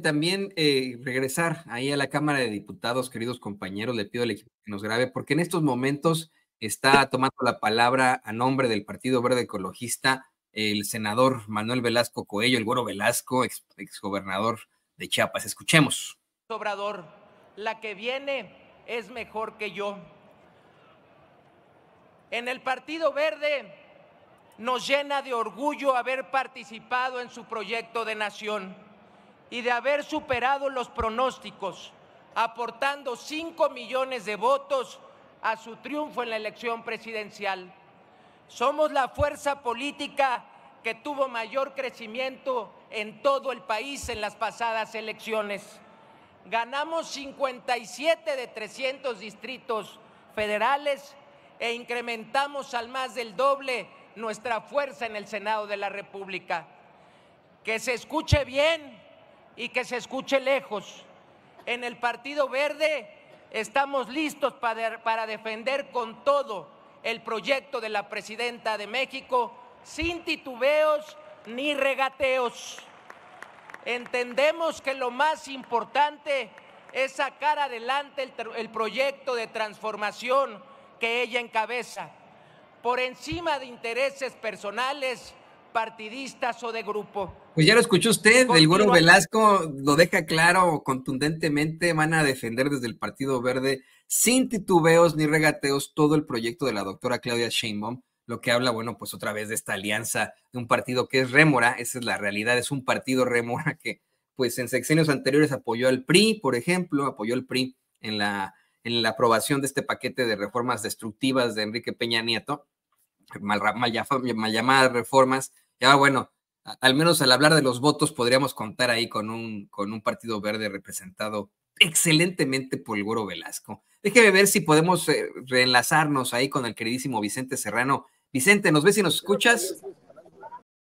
también eh, regresar ahí a la Cámara de Diputados, queridos compañeros. Le pido que nos grabe, porque en estos momentos está tomando la palabra a nombre del Partido Verde Ecologista el senador Manuel Velasco Coello, el Güero Velasco, ex, gobernador de Chiapas. Escuchemos. ...sobrador, la que viene es mejor que yo. En el Partido Verde nos llena de orgullo haber participado en su proyecto de nación y de haber superado los pronósticos, aportando 5 millones de votos a su triunfo en la elección presidencial. Somos la fuerza política que tuvo mayor crecimiento en todo el país en las pasadas elecciones. Ganamos 57 de 300 distritos federales e incrementamos al más del doble nuestra fuerza en el Senado de la República. Que se escuche bien y que se escuche lejos. En el Partido Verde estamos listos para, defender con todo el proyecto de la presidenta de México sin titubeos ni regateos. Entendemos que lo más importante es sacar adelante el, el, proyecto de transformación que ella encabeza. Por encima de intereses personales, partidistas o de grupo. Pues ya lo escuchó usted, el Güero Velasco lo deja claro contundentemente, van a defender desde el Partido Verde sin titubeos ni regateos todo el proyecto de la doctora Claudia Sheinbaum, lo que habla, bueno, pues otra vez de esta alianza de un partido que es rémora, esa es la realidad, es un partido rémora que pues en sexenios anteriores apoyó al PRI, por ejemplo, apoyó al PRI en la, en la aprobación de este paquete de reformas destructivas de Enrique Peña Nieto, mal, llamadas reformas. Ya bueno, al menos al hablar de los votos podríamos contar ahí con un, con un partido verde representado excelentemente por el Goro Velasco. Déjeme ver si podemos eh, reenlazarnos ahí con el queridísimo Vicente Serrano. Vicente, ¿nos ves y nos escuchas?